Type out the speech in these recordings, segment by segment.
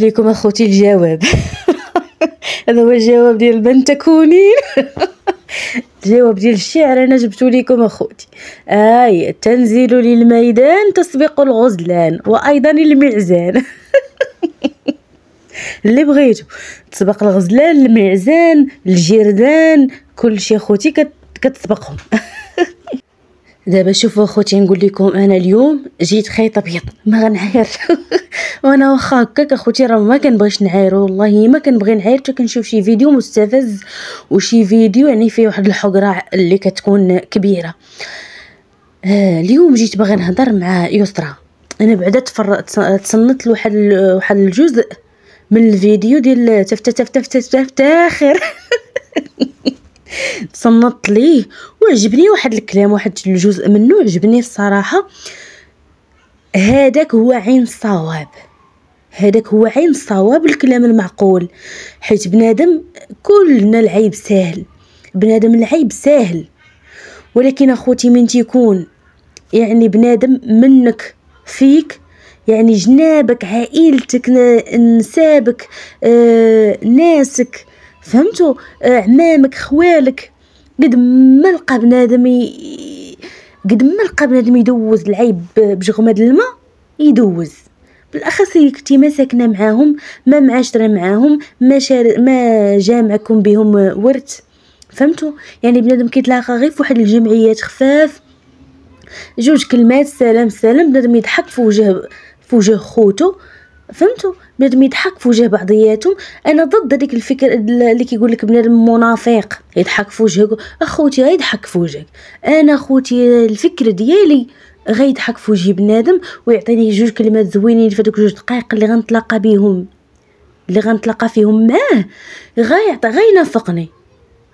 لكم اخوتي الجواب هذا هو الجواب ديال من تكونين الجواب ديال الشعر انا جبتو لكم اخوتي اي تنزل للميدان تسبق الغزلان وايضا المعزان اللي بغيتو تسبق الغزلان المعزان الجردان كل شيء اخوتي كتسبقهم دابا شوفوا اخوتي نقول لكم انا اليوم جيت خيط ابيض ما غنعاير وانا واخا هكاك اخوتي راه ما كنبغيش نعاير والله ما كنبغي نعاير حتى كنشوف شي فيديو مستفز وشي فيديو يعني فيه واحد الحقره اللي كتكون كبيره آه اليوم جيت باغي نهضر مع يسرا انا بعدا تصنت لواحد واحد الجزء من الفيديو ديال تفتا تفتا تفتا تفتة اخر تصنت ليه وعجبني واحد الكلام واحد الجزء منه عجبني الصراحه هذاك هو عين الصواب هذاك هو عين الصواب الكلام المعقول حيت بنادم كلنا العيب سهل بنادم العيب سهل ولكن اخوتي من تيكون يعني بنادم منك فيك يعني جنابك عائلتك نسابك آه ناسك فهمتوا آه، عمامك خوالك قد ما لقى بنادم ي... قد ما لقى بنادم يدوز العيب بجغمد الماء يدوز بالاخص اللي كنتي ما ساكنه معاهم ما معاشره معاهم ما شار... ما جامعكم بهم ورث فهمتوا يعني بنادم كيتلاقى غير في واحد الجمعيات خفاف جوج كلمات سلام سلام بنادم يضحك في وجه في وجه خوتو فهمتوا بنادم يضحك في وجه بعضياتهم انا ضد هذيك الفكر اللي كيقول لك بنادم منافق يضحك في وجهك اخوتي غيضحك في وجهك انا اخوتي الفكر ديالي غيضحك في وجه بنادم ويعطيني جوج كلمات زوينين في هذوك جوج دقائق اللي غنتلاقى بهم اللي غنتلاقى فيهم معاه غيعطي غينافقني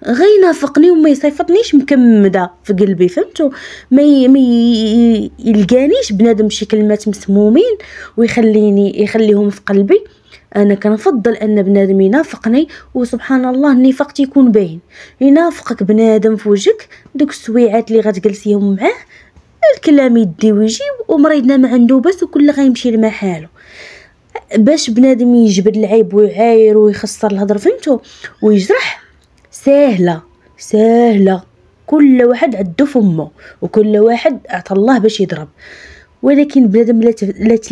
غينافقني وما يصيفطنيش مكمده في قلبي فهمتوا ما يلقانيش بنادم شي كلمات مسمومين ويخليني يخليهم في قلبي انا كنفضل ان بنادم ينافقني وسبحان الله النفاق تيكون باين ينافقك بنادم في وجهك دوك السويعات اللي غتجلسيهم معاه الكلام يدي ويجي ومريضنا ما عنده باس وكل غيمشي لما حاله باش بنادم يجبد العيب ويعاير ويخسر الهضر فهمتو ويجرح ساهلة ساهلة كل واحد عدو فمه وكل واحد عطى الله باش يضرب ولكن بنادم لا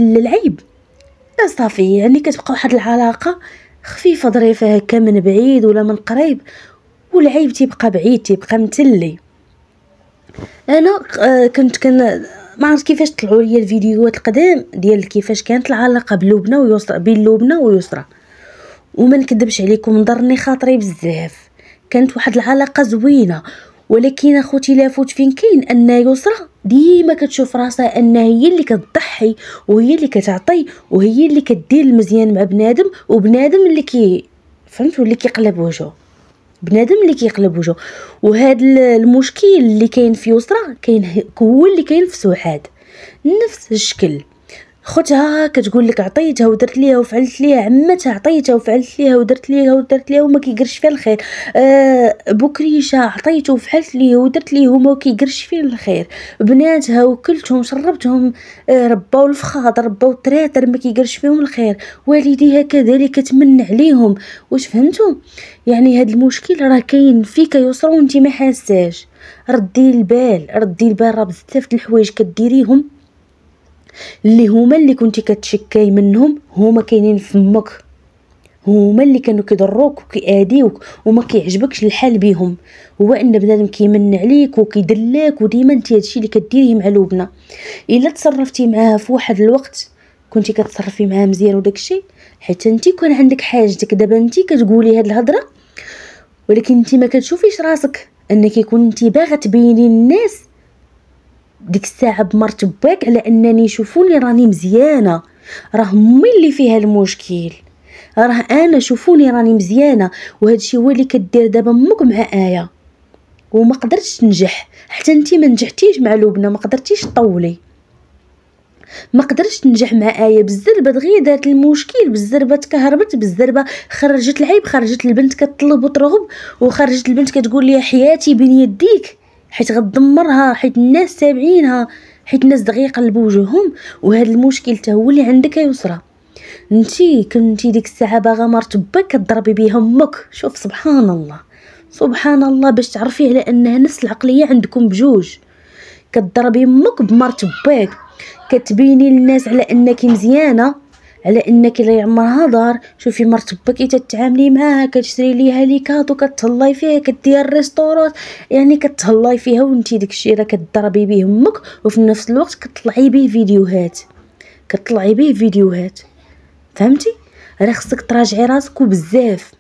العيب صافي يعني كتبقى واحد العلاقة خفيفة ظريفة هكا من بعيد ولا من قريب والعيب تيبقى بعيد تيبقى متلي انا آه، كنت كن ما عرفت كيفاش طلعوا لي الفيديوهات القدام ديال كيفاش كانت العلاقه بلبنى ويسرى بين لبنى ويسرى وما نكذبش عليكم ضرني خاطري بزاف كانت واحد العلاقه زوينه ولكن اخوتي لافوت فين كاين ان يسرى ديما كتشوف راسها ان هي اللي كتضحي وهي اللي كتعطي وهي اللي كدير المزيان مع بنادم وبنادم اللي كي فهمتوا اللي كيقلب وجهه بنادم اللي كيقلب وجهه وهذا المشكل اللي كاين في يسرى كاين هو اللي كاين في سعاد نفس الشكل خوتها كتقول لك عطيتها ودرت ليها وفعلت ليها عمتها عطيتها وفعلت ليها ودرت ليها ودرت ليها وما كيقرش فيها الخير آه بكريشه عطيته وفعلت ليه ودرت ليه وما كيقرش فيه الخير بناتها وكلتهم شربتهم آه رباو الفخاض رباو التراتر ما كيقرش فيهم الخير والديها كذلك تمن عليهم واش فهمتوا يعني هاد المشكل راه كاين فيك يوصل وانت ما حاساش ردي البال ردي البال راه بزاف د الحوايج كديريهم اللي هما اللي كنتي كتشكاي منهم هما كاينين فمك هما اللي كانوا كيضروك وكيأذيوك وما كيعجبكش الحال بهم هو ان بنادم كيمن عليك وكيدلك وديما انت هادشي اللي كديريه مع لبنى الا تصرفتي معاها في واحد الوقت كنتي كتصرفي معاها مزيان وداكشي حيت انت كان عندك حاجتك دابا انت كتقولي هاد الهضره ولكن انت ما كتشوفيش راسك انك كنتي باغا تبيني الناس ديك الساعه بمرت باك على انني شوفوني راني مزيانه راه امي اللي فيها المشكل راه انا شوفوني راني مزيانه وهذا الشيء هو اللي كدير دابا امك مع ايا وما قدرتش تنجح حتى انت ما نجحتيش مع لبنى ما قدرتيش تطولي ما قدرتش تنجح مع ايا بالزربة دغيا دارت المشكل بالزربة تكهربت بالزربة خرجت العيب خرجت البنت كتطلب وترغب وخرجت البنت كتقول لي حياتي بين يديك حيت غتدمرها حيت الناس تابعينها حيت الناس دغيا يقلبوا وجوههم وهذا المشكل حتى هو اللي عندك يسرى نتي كنتي ديك الساعه باغا مرت باك كضربي بها امك شوف سبحان الله سبحان الله باش تعرفي على انها نفس العقليه عندكم بجوج كضربي امك بمرت باك كتبيني للناس على انك مزيانه على انك الا يعمرها دار شوفي مرت باكي تتعاملي معاها كتشري ليها لي كادو كتهلاي فيها كدير ريستورات يعني كتهلاي فيها وانتي داكشي راه كضربي به امك وفي نفس الوقت كطلعي به فيديوهات كطلعي به فيديوهات فهمتي راه خصك تراجعي راسك وبزاف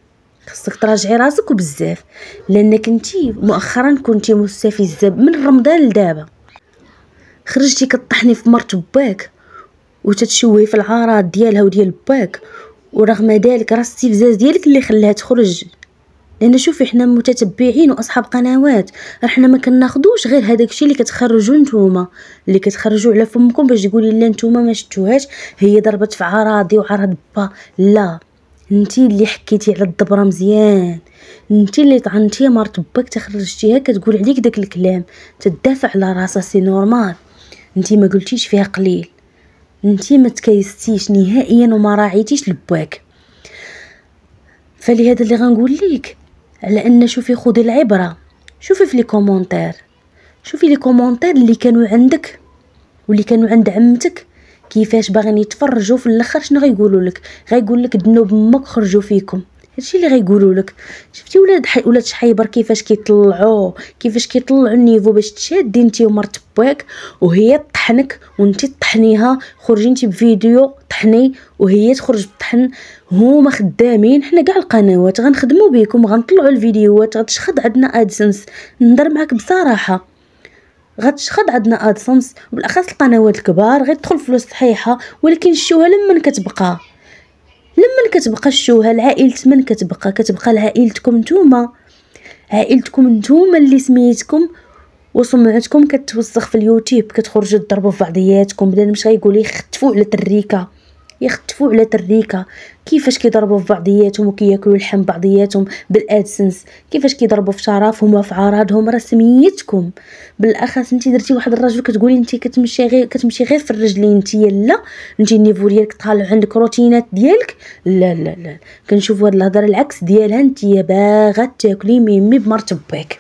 خصك تراجعي راسك وبزاف لانك انتي مؤخرا كنتي مستفزه من رمضان لدابا خرجتي كطحني في مرت باك وتتشوهي في العارات ديالها وديال باك ورغم ذلك راه الاستفزاز ديالك اللي خلاها تخرج لان شوفي حنا متتبعين واصحاب قنوات راه حنا ما كناخذوش غير هذاك الشيء اللي كتخرجوا نتوما اللي كتخرجوا على فمكم باش تقولي لا نتوما ما شفتوهاش هي ضربت في عراضي وعرض با لا انتي اللي حكيتي على الدبره مزيان انتي اللي طعنتي مرت باك تخرجتيها كتقول عليك داك الكلام تدافع على راسها سي نورمال انتي ما قلتيش فيها قليل انت ما تكيستيش نهائيا وما راعيتيش لباك فلهذا اللي غنقول لك على ان شوفي خذي العبره شوفي في لي كومونتير شوفي لي كومونتير اللي كانوا عندك واللي كانوا عند عمتك كيفاش باغين يتفرجوا في الاخر شنو غيقولوا لك غيقول لك دنوب امك خرجوا فيكم هادشي اللي غيقولوا لك شفتي ولاد حي... ولاد شحيبر كيفاش كيطلعوا كيفاش كيطلعوا النيفو باش تشادي انت ومرت باك وهي طحنك وانت طحنيها خرجي انت بفيديو طحني وهي تخرج بطحن هما خدامين حنا كاع القنوات غنخدموا بكم غنطلعوا الفيديوهات غتشخد عندنا ادسنس نهضر معاك بصراحه غتشخد عندنا ادسنس بالاخص القنوات الكبار غير تدخل فلوس صحيحه ولكن الشوهه لمن كتبقى لما كتبقى الشوهه لعائله من كتبقى كتبقى لعائلتكم نتوما عائلتكم نتوما اللي سميتكم وسمعتكم كتوسخ في اليوتيوب كتخرجوا تضربوا في بعضياتكم بلا مش غيقولي يختفوا على تريكه يختفوا على تريكه كيفاش كيضربوا في بعضياتهم وكياكلوا اللحم بعضياتهم بالادسنس كيفاش كيضربوا في شرفهم وفي عراضهم راه سميتكم بالاخص انت درتي واحد الرجل كتقولي انت كتمشي غير كتمشي غير في الرجلين انت لا انت النيفو ديالك طالع عندك روتينات ديالك لا لا لا كنشوفوا هاد الهضره العكس ديالها انت باغا تاكلي ميمي بمرتبك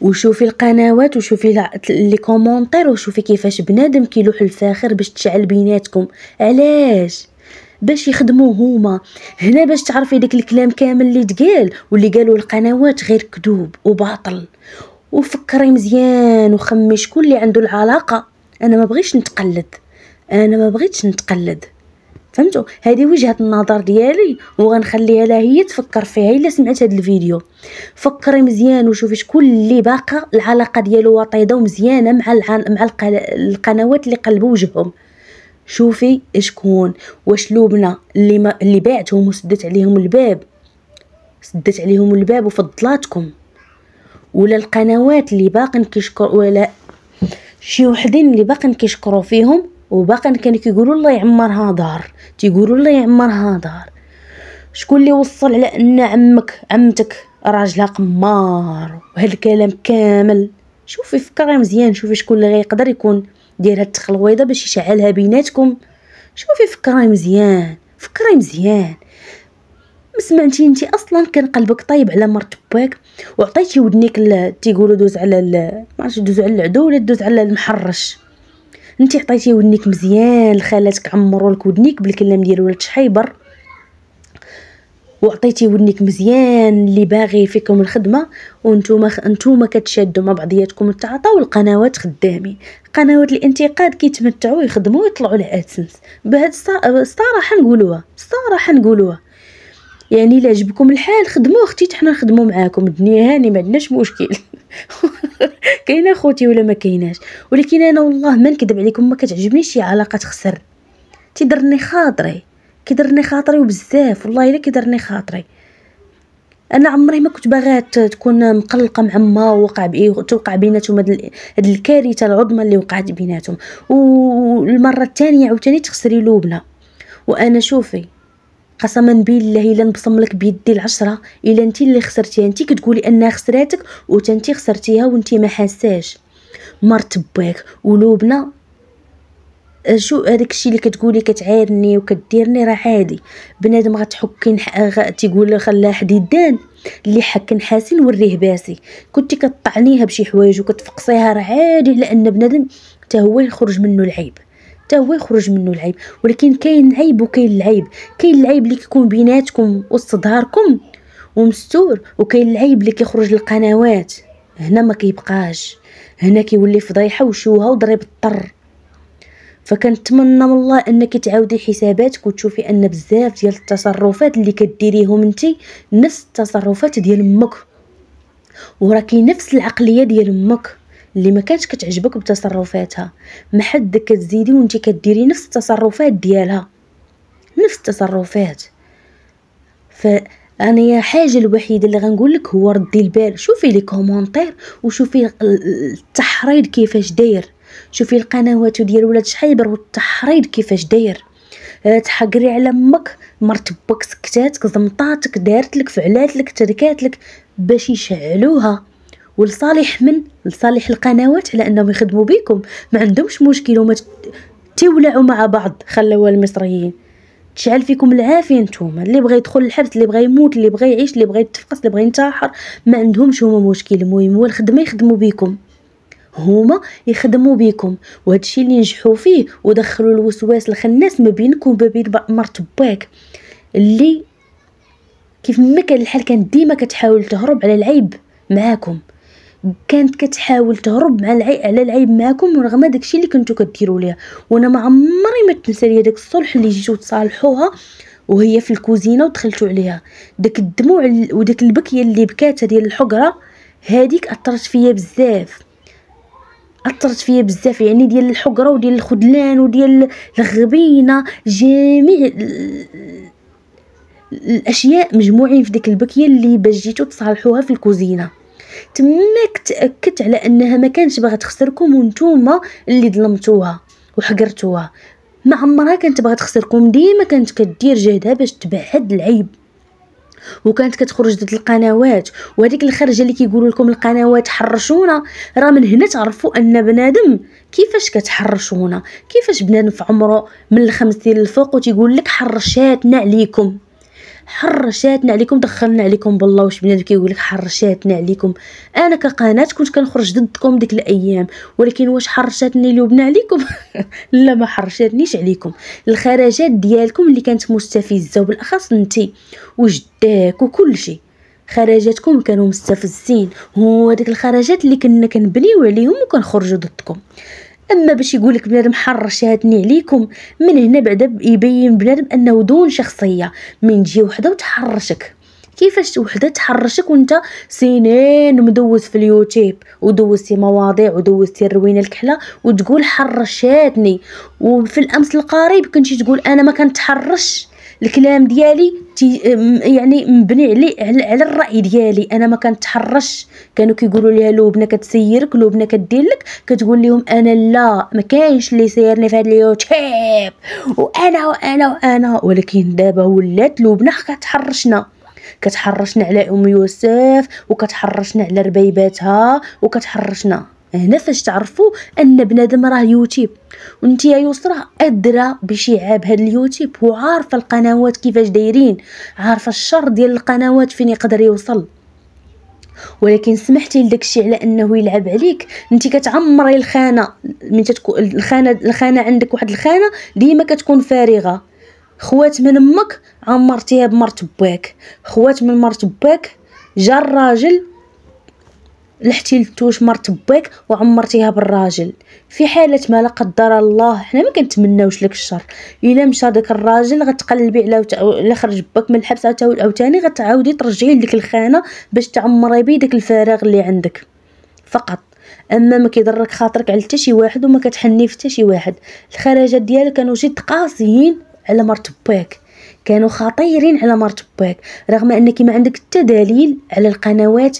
وشوفي القنوات وشوفي لي كومونتير وشوفي كيفاش بنادم كيلوح الفاخر باش تشعل بيناتكم علاش باش يخدموا هما هنا باش تعرفي داك الكلام كامل اللي تقال واللي قالوا القنوات غير كذوب وباطل وفكري مزيان وخمي شكون اللي عنده العلاقه انا ما بغيتش نتقلد انا ما بغيتش نتقلد فهمتوا هذه وجهه النظر ديالي وغنخليها لها هي تفكر فيها الا سمعت هذا الفيديو فكري مزيان وشوفي شكون اللي باقا العلاقه ديالو وطيده ومزيانه مع العن... مع القل... القنوات اللي قلبوا وجههم شوفي شكون واش لبنى اللي ما... اللي باعتهم وسدت عليهم الباب سدت عليهم الباب وفضلاتكم ولا القنوات اللي باقين كيشكر ولا شي وحدين اللي باقين كيشكروا فيهم وباقي كانوا كيقولوا الله يعمرها دار تيقولوا الله يعمرها دار شكون اللي وصل على ان عمك عمتك راجلها قمار وهذا الكلام كامل شوفي فكري مزيان شوفي شكون اللي غيقدر يكون دير هاد التخلويضه باش يشعلها بيناتكم شوفي فكري مزيان فكري مزيان سمعتي انت اصلا كان قلبك طيب على مرت باك وعطيتي ودنيك تيقولوا دوز على ما عرفتش دوز على العدو ولا دوز على المحرش انت عطيتي ودنيك مزيان خالاتك عمروا لك ودنيك بالكلام ديال ولاد شحيبر وعطيتي ودنيك مزيان اللي باغي فيكم الخدمه وانتوما انتوما كتشادوا مع بعضياتكم التعاطى والقنوات خدامين قنوات الانتقاد كيتمتعوا يخدموا ويطلعوا لادسنس بهاد الصراحه نقولوها الصراحه نقولوها يعني الا عجبكم الحال خدموا اختي حنا نخدموا معاكم الدنيا هاني ما عندناش مشكل كاينه خوتي ولا ما كايناش ولكن انا والله ما نكذب عليكم ما كتعجبنيش شي علاقه تخسر تيدرني خاطري كيدرني خاطري وبزاف والله الا كيدرني خاطري انا عمري ما كنت باغا تكون مقلقه مع ما وقع بإيه توقع بيناتهم هاد الكارثه العظمى اللي وقعت بيناتهم والمره الثانيه عاوتاني تخسري لوبنا وانا شوفي قسما بالله الا نبصم لك بيدي العشره الا انت اللي خسرتيها انت كتقولي انها خسراتك وانت خسرتيها وانت ما حاساش مرت باك ولوبنا شو هذاك الشيء اللي كتقولي كتعايرني وكديرني راه عادي بنادم غتحكي تيقول خلاه حديدان اللي حكن نحاسي نوريه باسي كنتي كطعنيها بشي حوايج وكتفقصيها راه عادي لان بنادم حتى هو يخرج منه العيب حتى هو يخرج منه العيب ولكن كاين عيب وكاين العيب كاين العيب اللي كيكون بيناتكم وسط ظهركم ومستور وكاين العيب اللي كيخرج للقنوات هنا ما كيبقاش هنا كيولي فضيحه وشوها وضرب الطر فكنتمنى من الله انك تعاودي حساباتك وتشوفي ان بزاف ديال التصرفات اللي كديريهم انت نفس التصرفات ديال امك وراكي نفس العقليه ديال امك اللي ما كانتش كتعجبك بتصرفاتها ما حد كتزيدي وانت كديري نفس التصرفات ديالها نفس التصرفات فانا حاجه الوحيده اللي غنقول لك هو ردي البال شوفي لي كومونتير وشوفي التحريض كيفاش داير شوفي القنوات ديال ولاد شحيبر والتحريض كيفاش داير أه، تحقري على امك مرت باك سكتاتك زمطاتك دارت لك فعلات لك تركات لك باش يشعلوها ولصالح من لصالح القنوات على انهم يخدموا بكم ما عندهمش مشكل وما تولعوا مع بعض خلوا المصريين تشعل فيكم العافيه نتوما اللي بغى يدخل الحبس اللي بغى يموت اللي بغى يعيش اللي بغى يتفقس اللي بغى ينتحر ما عندهمش هما مشكل المهم هو الخدمه يخدموا بكم هما يخدموا بكم وهذا الشيء اللي نجحوا فيه ودخلوا الوسواس الخناس ما بينكم وما بين مرت باك اللي كيف ما كان الحال كانت ديما كتحاول تهرب على العيب معاكم كانت كتحاول تهرب مع العي على العيب معكم ورغم داكشي اللي كنتو كديروا ليها وانا ما عمري ما تنسى ليا داك الصلح اللي جيتو تصالحوها وهي في الكوزينه ودخلتوا عليها داك الدموع وداك البكيه اللي بكاتها ديال الحقره هذيك اثرت فيا بزاف اثرت فيا بزاف يعني ديال الحقره وديال الخذلان وديال الغبينه جميع الاشياء مجموعين في ديك البكيه اللي باش جيتو تصالحوها في الكوزينه تماك تاكدت على انها ما كانتش باغا تخسركم وانتوما اللي ظلمتوها وحقرتوها ما عمرها كانت باغا تخسركم ديما كانت كدير جهدها باش تبعد العيب وكانت كتخرج ضد القنوات وهذيك الخرجه اللي كيقولوا لكم القنوات حرشونا راه من هنا تعرفوا ان بنادم كيفاش كتحرشونا كيفاش بنادم في عمره من الخمسين للفوق وتيقول لك حرشاتنا عليكم حرشاتنا عليكم دخلنا عليكم بالله واش بنادم كيقول لك حرشاتنا عليكم انا كقناه كنت كنخرج ضدكم ديك الايام ولكن واش حرشاتني لبنى عليكم لا ما حرشاتنيش عليكم الخرجات ديالكم اللي كانت مستفزه وبالاخص انت وجداك شيء خرجاتكم كانوا مستفزين هو ديك الخرجات اللي كنا كنبنيو عليهم وكنخرجوا ضدكم اما باش يقولك بنادم حر شهادني عليكم من هنا بعدا يبين بنادم انه دون شخصيه من جهه وحده وتحرشك كيفاش وحده تحرشك وانت سنين مدوز في اليوتيوب ودوزتي مواضيع ودوزتي الروينه الكحله وتقول حرشاتني وفي الامس القريب كنتي تقول انا ما كنتحرش الكلام ديالي يعني مبني عليه على الراي ديالي انا ما كنتحرش كانوا كيقولوا ليها لبنى كتسيرك لبنى كدير لك كتقول لهم انا لا ما كاينش اللي سيرني في هذا اليوتيوب وانا وانا وانا ولكن دابا ولات لبنى كتحرشنا كتحرشنا على ام يوسف وكتحرشنا على ربيباتها وكتحرشنا هنا فاش تعرفوا ان بنادم راه يوتيوب وانت يا يسرى ادرى بشعاب هاد اليوتيوب وعارفه القنوات كيفاش دايرين عارفه الشر ديال القنوات فين يقدر يوصل ولكن سمحتي لداكشي على انه يلعب عليك انت كتعمري الخانه من تتكون الخانه الخانه عندك واحد الخانه ديما كتكون فارغه خوات من امك عمرتيها بمرت باك خوات من مرت باك جا الراجل لحتي لتوش مرت باك وعمرتيها بالراجل في حاله ما لا قدر الله حنا ما كنتمناوش لك الشر الا مشى داك الراجل غتقلبي على الا خرج باك من الحبس او تاني غتعاودي ترجعي لديك الخانه باش تعمري بيه داك الفراغ اللي عندك فقط اما ما كيضرك خاطرك على حتى شي واحد وما كتحني في حتى شي واحد الخرجات ديالك كانوا جد قاسيين على مرت باك كانوا خطيرين على مرت باك رغم انك ما عندك حتى دليل على القنوات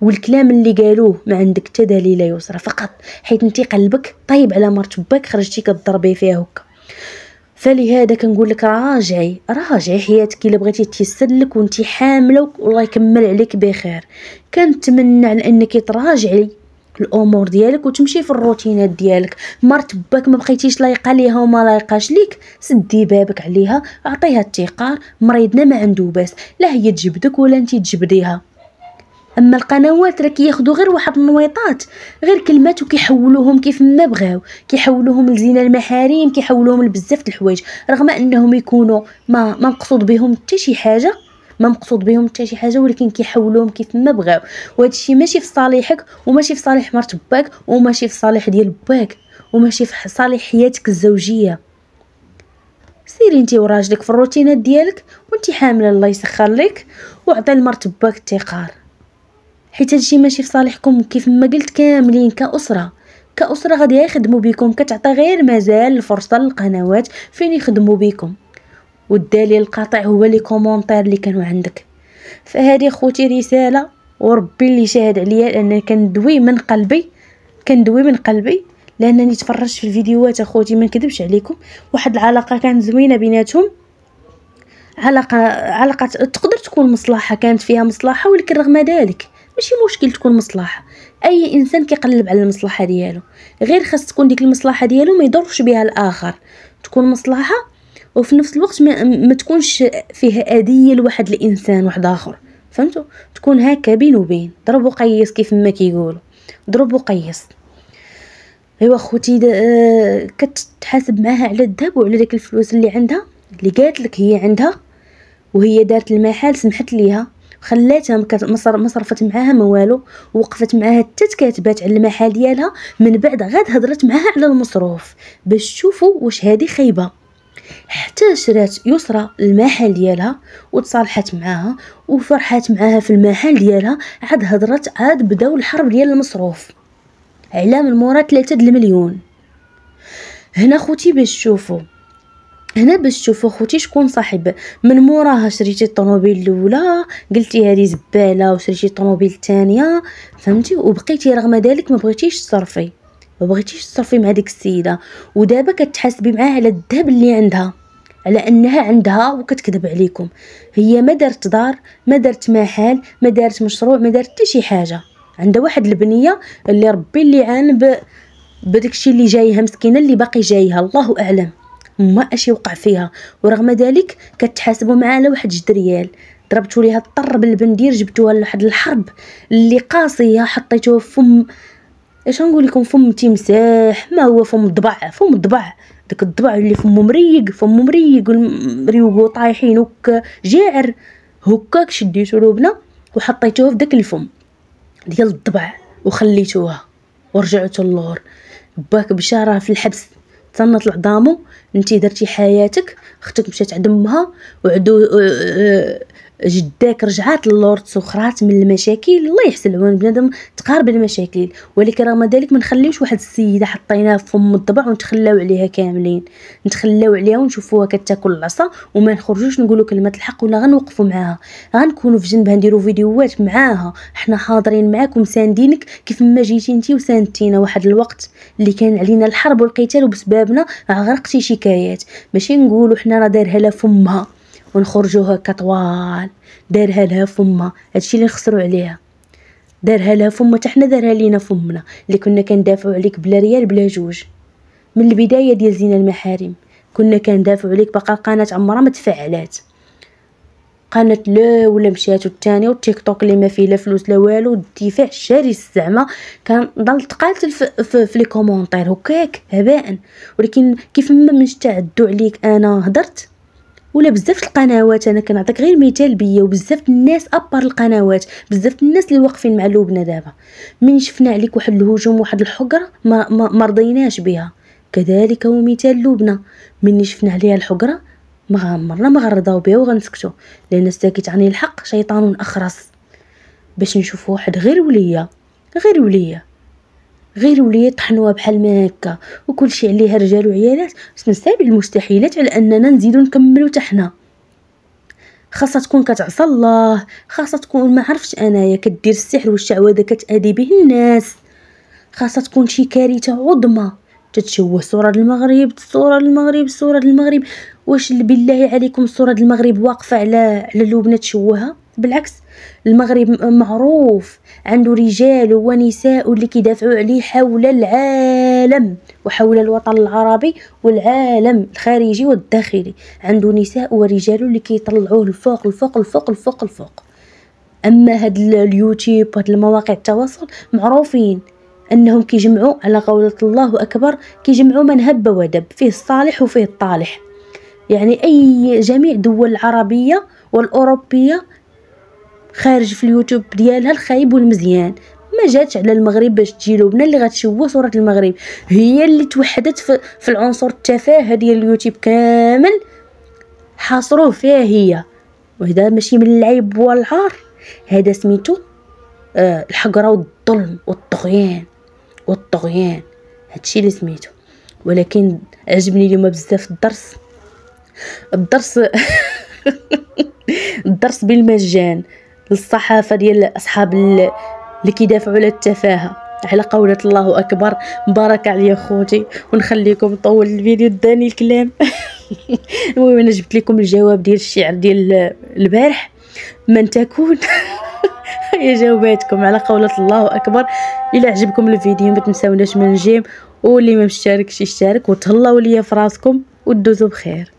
والكلام اللي قالوه ما عندك حتى دليل يسرى فقط حيت انت قلبك طيب على مرت باك خرجتي كضربي فيها هكا فلهذا كنقول لك راجعي راجعي حياتك الا بغيتي لك وانت حامله والله يكمل عليك بخير كنتمنى على انك تراجعي الامور ديالك وتمشي في الروتينات ديالك مرت باك ما بقيتيش لايقه ليها وما لايقاش ليك سدي بابك عليها اعطيها التيقار مريضنا ما عنده باس لا هي تجبدك ولا انت تجبديها اما القنوات راه كياخذوا غير واحد النويطات غير كلمات وكيحولوهم كيف ما بغاو كيحولوهم لزينه المحاريم كيحولوهم لبزاف د الحوايج رغم انهم يكونوا ما ما مقصود بهم حتى شي حاجه ما مقصود بهم حتى شي حاجه ولكن كيحولوهم كيف ما بغاو وهذا الشيء ماشي في صالحك وماشي في صالح مرت باك وماشي في صالح ديال باك وماشي في صالح حياتك الزوجيه سيري انت وراجلك في الروتينات ديالك وانت حامله الله يسخر لك وعطي لمرت باك التقار حيت هادشي ماشي في صالحكم كيف ما قلت كاملين كأسرة كأسرة غادي يخدموا بكم كتعطي غير مازال الفرصة للقنوات فين يخدموا بكم والدليل القاطع هو لي كومونتير اللي كانوا عندك فهذه خوتي رسالة وربي اللي شاهد عليا لان كندوي من قلبي كندوي من قلبي لانني تفرجت في الفيديوهات اخوتي ما نكذبش عليكم واحد العلاقه كانت زوينه بيناتهم علاقه علاقه تقدر تكون مصلحه كانت فيها مصلحه ولكن رغم ذلك ماشي مشكل تكون مصلحه اي انسان كيقلب على المصلحه ديالو غير خاص تكون ديك المصلحه ديالو ما يضرش بها الاخر تكون مصلحه وفي نفس الوقت ما, ما تكونش فيها اذيه لواحد الانسان واحد اخر فهمتوا تكون هكا بين وبين ضرب وقيس كيف ما كيقولوا ضرب وقيس ايوا خوتي آه كتحاسب معاها على الذهب وعلى داك الفلوس اللي عندها اللي قالت لك هي عندها وهي دارت المحل سمحت ليها خلاتها ما صرفت معاها ما والو وقفت معاها حتى تكاتبات على المحل ديالها من بعد غاد هضرت معاها على المصروف باش تشوفوا واش هذه خايبه حتى شرات يسرى المحل ديالها وتصالحت معاها وفرحات معاها في المحل ديالها عاد هضرت عاد بداو الحرب ديال المصروف على من مورا 3 المليون هنا خوتي باش تشوفوا هنا باش تشوفوا خوتي شكون صاحب من موراها شريتي الطوموبيل الاولى قلتي هذه زباله وشريتي الطوموبيل الثانيه فهمتي وبقيتي رغم ذلك ما بغيتيش تصرفي ما بغيتيش تصرفي مع ديك السيده ودابا كتحاسبي معاها على الذهب اللي عندها على انها عندها وكتكذب عليكم هي ما دارت دار ما دارت محل ما دارت مشروع ما دارت حتى شي حاجه عندها واحد البنيه اللي ربي اللي عان بداكشي اللي جايها مسكينه اللي باقي جايها الله اعلم ما اش يوقع فيها ورغم ذلك كتحاسبوا معاه على واحد جدريال ضربتو ليها الطر بالبندير جبتوها لواحد الحرب اللي قاسيه حطيتوها في فم اش نقول لكم فم تمساح ما هو فم ضبع فم ضبع داك الضبع اللي فمو مريق فمو مريق ريوقو طايحين هكا جاعر هكاك شديتو لبنى وحطيتوه في داك الفم ديال الضبع وخليتوها ورجعتو اللور باك بشاره في الحبس تنط لعظامو انت درتي حياتك اختك مشات عند امها وعدو آه، آه، جداك رجعات للورد سخرات من المشاكل الله يحسن العون بنادم تقارب المشاكل ولكن رغم ذلك ما نخليوش واحد السيده حطيناها في فم الضبع ونتخلاو عليها كاملين نتخلاو عليها ونشوفوها كتاكل العصا وما نخرجوش نقولوا كلمه الحق ولا غنوقفوا معاها غنكونوا في جنبها نديروا فيديوهات معاها حنا حاضرين معاك ساندينك كيف ما جيتي انتي وساندتينا واحد الوقت اللي كان علينا الحرب والقتال وبسببنا غرقتي شكايات ماشي نقولوا حنا راه دايرها لها فمها ونخرجوها كطوال دارها لها فما هادشي اللي نخسرو عليها دارها لها فما حتى حنا دارها لينا فمنا اللي كنا كندافعو عليك بلا ريال بلا جوج من البدايه ديال زينه المحارم كنا كندافعو عليك باقا القناه عمرها ما تفعلات قناه لا ولا مشات والثاني والتيك توك اللي ما فيه لا فلوس لا والو الدفاع شرس زعما كنضل ضل تقالت في, لي كومونتير هكاك هباء ولكن كيف ما من عليك انا هدرت ولا بزاف القنوات انا كنعطيك غير مثال بيا وبزاف الناس ابار القنوات بزاف الناس اللي واقفين مع لبنى دابا من شفنا عليك واحد الهجوم واحد الحقره ما, ما, ما رضيناش بها كذلك هو مثال لبنى من شفنا عليها الحقره ما غمرنا ما غنرضاو بها وغنسكتو لان ساكت عن الحق شيطان اخرس باش نشوفو واحد غير وليه غير وليه غير وليات طحنوها بحال ما هكا وكلشي عليها رجال وعيالات تنسالو المستحيلات على اننا نزيدو نكملو تحنا خاصها تكون كتعصى الله خاصها تكون ما عرفتش انايا كدير السحر والشعوذه كتادي به الناس خاصها تكون شي كارثه عظمى تتشوه صورة المغرب صورة المغرب صورة المغرب واش بالله عليكم صورة المغرب واقفة على على لبنى تشوهها بالعكس المغرب معروف عنده رجال ونساء اللي كيدافعوا عليه حول العالم وحول الوطن العربي والعالم الخارجي والداخلي عنده نساء ورجال اللي كيطلعوه الفوق الفوق الفوق الفوق الفوق اما هاد اليوتيوب وهاد المواقع التواصل معروفين انهم كيجمعوا على قولة الله اكبر كيجمعوا من هب ودب فيه الصالح وفيه الطالح يعني اي جميع دول العربيه والاوروبيه خارج في اليوتيوب ديالها الخايب والمزيان ما جاتش على المغرب باش تجي لبنى اللي غتشوه صوره المغرب هي اللي توحدت في, في العنصر التفاهه ديال اليوتيوب كامل حاصروه فيها هي وهذا ماشي من العيب والعار هذا سميتو آه الحقره والظلم والطغيان والطغيان هادشي اللي سميتو ولكن عجبني اليوم بزاف الدرس الدرس الدرس بالمجان للصحافة ديال أصحاب اللي كيدافعوا على التفاهة على قولة الله أكبر مبارك عليا خوتي ونخليكم طول الفيديو داني الكلام المهم أنا جبت لكم الجواب ديال الشعر ديال البارح من تكون هي جاوباتكم على قولة الله أكبر إلا عجبكم الفيديو ما تنساوناش من جيم واللي ما مشتركش يشارك وتهلاو ليا فراسكم ودوزوا بخير